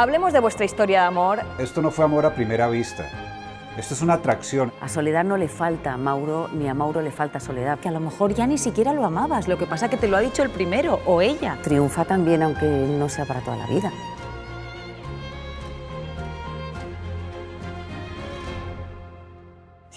Hablemos de vuestra historia de amor. Esto no fue amor a primera vista. Esto es una atracción. A Soledad no le falta a Mauro, ni a Mauro le falta Soledad. Que a lo mejor ya ni siquiera lo amabas, lo que pasa es que te lo ha dicho el primero, o ella. Triunfa también, aunque no sea para toda la vida.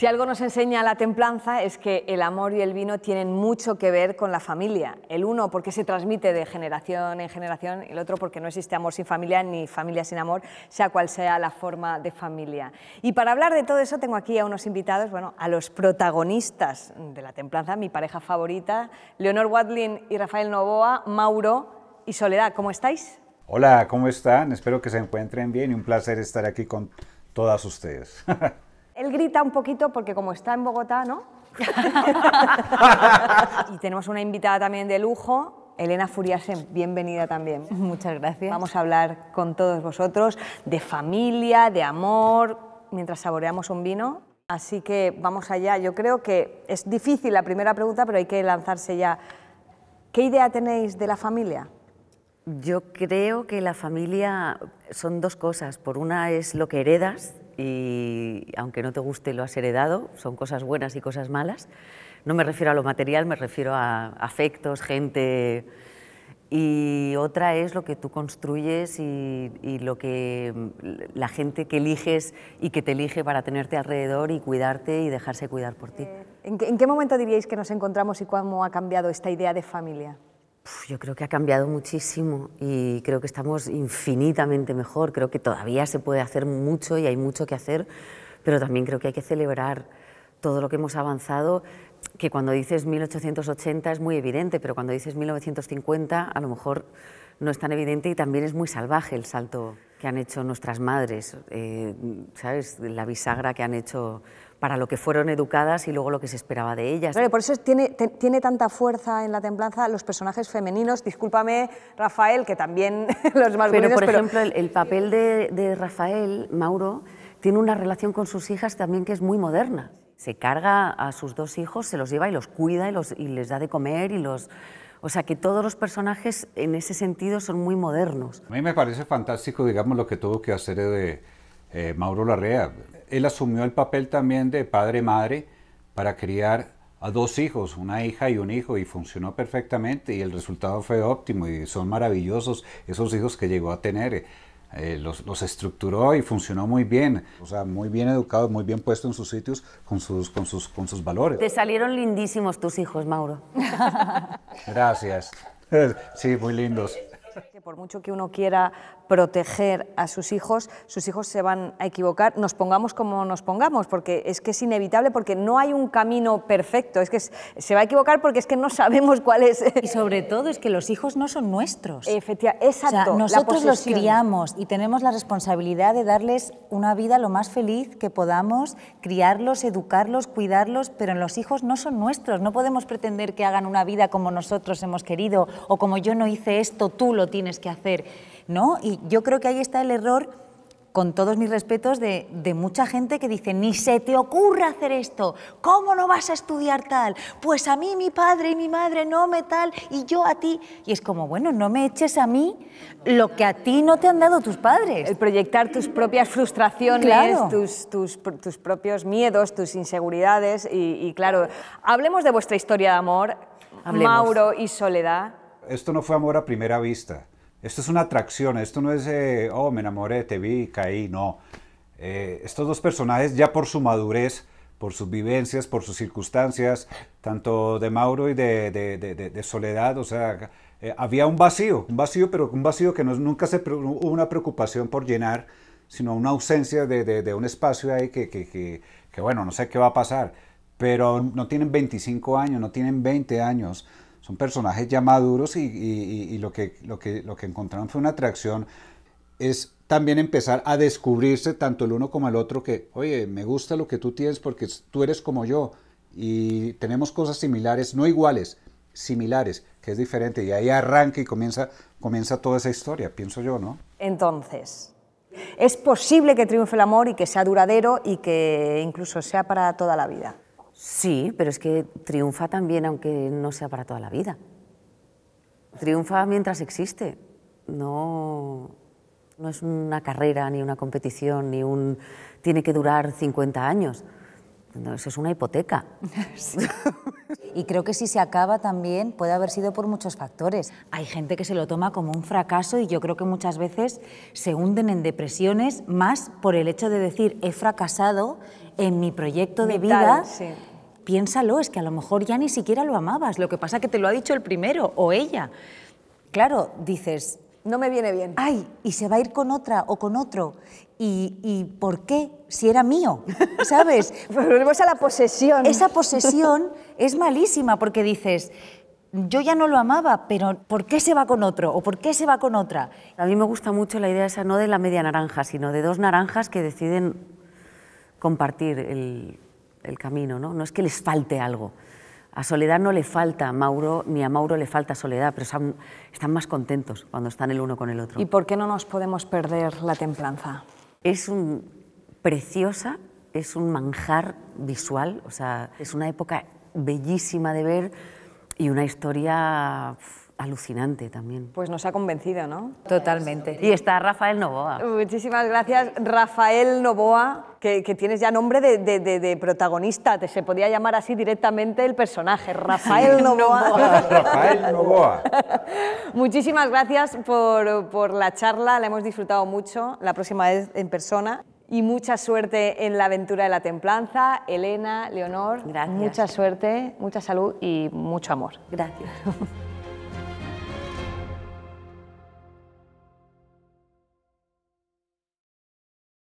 Si algo nos enseña la templanza es que el amor y el vino tienen mucho que ver con la familia. El uno porque se transmite de generación en generación, el otro porque no existe amor sin familia ni familia sin amor, sea cual sea la forma de familia. Y para hablar de todo eso tengo aquí a unos invitados, bueno, a los protagonistas de la templanza, mi pareja favorita, Leonor Wadlin y Rafael Novoa, Mauro y Soledad. ¿Cómo estáis? Hola, ¿cómo están? Espero que se encuentren bien y un placer estar aquí con todas ustedes. Él grita un poquito porque como está en Bogotá, ¿no? y tenemos una invitada también de lujo, Elena Furiasen, bienvenida también. Muchas gracias. Vamos a hablar con todos vosotros de familia, de amor, mientras saboreamos un vino. Así que vamos allá. Yo creo que es difícil la primera pregunta, pero hay que lanzarse ya. ¿Qué idea tenéis de la familia? Yo creo que la familia son dos cosas. Por una es lo que heredas y aunque no te guste lo has heredado, son cosas buenas y cosas malas. No me refiero a lo material, me refiero a afectos, gente. Y otra es lo que tú construyes y, lo que la gente que eliges y que te elige para tenerte alrededor y cuidarte y dejarse cuidar por ti. Eh, ¿En en qué momento diríais que nos encontramos y cómo ha cambiado esta idea de familia? Yo creo que ha cambiado muchísimo y creo que estamos infinitamente mejor. Creo que todavía se puede hacer mucho y hay mucho que hacer, pero también creo que hay que celebrar todo lo que hemos avanzado, que cuando dices 1880 es muy evidente, pero cuando dices 1950 a lo mejor no es tan evidente y también es muy salvaje el salto que han hecho nuestras madres, eh, ¿sabes? La bisagra que han hecho para lo que fueron educadas y luego lo que se esperaba de ellas. por eso tiene, tiene tanta fuerza en la templanza los personajes femeninos. Discúlpame, Rafael, que también los más Pero, por ejemplo, El, papel de, de Rafael, Mauro, tiene una relación con sus hijas también que es muy moderna. Se carga a sus dos hijos, se los lleva y los cuida y, los, y les da de comer y los... O sea que todos los personajes en ese sentido son muy modernos. A mí me parece fantástico, digamos, lo que tuvo que hacer de eh, Mauro Larrea. Él asumió el papel también de padre-madre para criar a dos hijos, una hija y un hijo, y funcionó perfectamente y el resultado fue óptimo y son maravillosos esos hijos que llegó a tener. Eh, los, estructuró y funcionó muy bien, o sea, muy bien educado, muy bien puesto en sus sitios con sus, con sus, con sus valores. Te salieron lindísimos tus hijos, Mauro. Gracias. Sí, muy lindos. por mucho que uno quiera proteger a sus hijos, sus hijos se van a equivocar, nos pongamos como nos pongamos, porque es que es inevitable, porque no hay un camino perfecto, es que se va a equivocar porque es que no sabemos cuál es. Y sobre todo es que los hijos no son nuestros. Efectivamente, exacto. nosotros los criamos y tenemos la responsabilidad de darles una vida lo más feliz que podamos, criarlos, educarlos, cuidarlos, pero en los hijos no son nuestros, no podemos pretender que hagan una vida como nosotros hemos querido o como yo no hice esto, tú lo tienes que hacer y yo creo que ahí está el error, con todos mis respetos, de, mucha gente que dice, ni se te ocurra hacer esto, ¿cómo no vas a estudiar tal? Pues a mí mi padre y mi madre no me tal, y yo a ti. Y es como, bueno, no me eches a mí lo que a ti no te han dado tus padres. El proyectar tus propias frustraciones, tus, propios miedos, tus inseguridades, y, claro, hablemos de vuestra historia de amor, Mauro y Soledad. Esto no fue amor a primera vista. Esto es una atracción, esto no es, eh, oh, me enamoré, te vi, caí, no. Eh, estos dos personajes ya por su madurez, por sus vivencias, por sus circunstancias, tanto de Mauro y de, de, de, Soledad, o sea, eh, había un vacío, un vacío, pero un vacío que no, nunca se, hubo una preocupación por llenar, sino una ausencia de, un espacio ahí que, que, que, que, bueno, no sé qué va a pasar, pero no tienen 25 años, no tienen 20 años, son personajes ya maduros y, lo, que, lo, que, lo que encontraron fue una atracción, es también empezar a descubrirse tanto el uno como el otro que, oye, me gusta lo que tú tienes porque tú eres como yo y tenemos cosas similares, no iguales, similares, que es diferente. Y ahí arranca y comienza, comienza toda esa historia, pienso yo, ¿no? Entonces, es posible que triunfe el amor y que sea duradero y que incluso sea para toda la vida. Sí, pero es que triunfa también aunque no sea para toda la vida. Triunfa mientras existe. No, no es una carrera, ni una competición, ni un... Tiene que durar 50 años. No, eso es una hipoteca. y creo que si se acaba también puede haber sido por muchos factores. Hay gente que se lo toma como un fracaso y yo creo que muchas veces se hunden en depresiones más por el hecho de decir he fracasado en mi proyecto de vida piénsalo, es que a lo mejor ya ni siquiera lo amabas, lo que pasa es que te lo ha dicho el primero o ella. Claro, dices... No me viene bien. Ay, y se va a ir con otra o con otro. ¿Y, y por qué? Si era mío, ¿sabes? Pues volvemos a la posesión. Esa posesión es malísima porque dices, yo ya no lo amaba, pero ¿por qué se va con otro o por qué se va con otra? A mí me gusta mucho la idea esa no de la media naranja, sino de dos naranjas que deciden compartir el, el camino, ¿no? No es que les falte algo. A Soledad no le falta Mauro, ni a Mauro le falta Soledad, pero están más contentos cuando están el uno con el otro. ¿Y por qué no nos podemos perder la templanza? Es un, preciosa, es un manjar visual, o sea, es una época bellísima de ver y una historia alucinante también. Pues nos ha convencido, ¿no? Totalmente. Y está Rafael Novoa. Muchísimas gracias, Rafael Novoa, que, tienes ya nombre de, de, protagonista, te se podía llamar así directamente el personaje, Rafael Novoa. Rafael Novoa. Muchísimas gracias por, por la charla, la hemos disfrutado mucho, la próxima vez en persona y mucha suerte en la aventura de la templanza. Elena, Leonor, Gracias. mucha suerte, mucha salud y mucho amor. Gracias.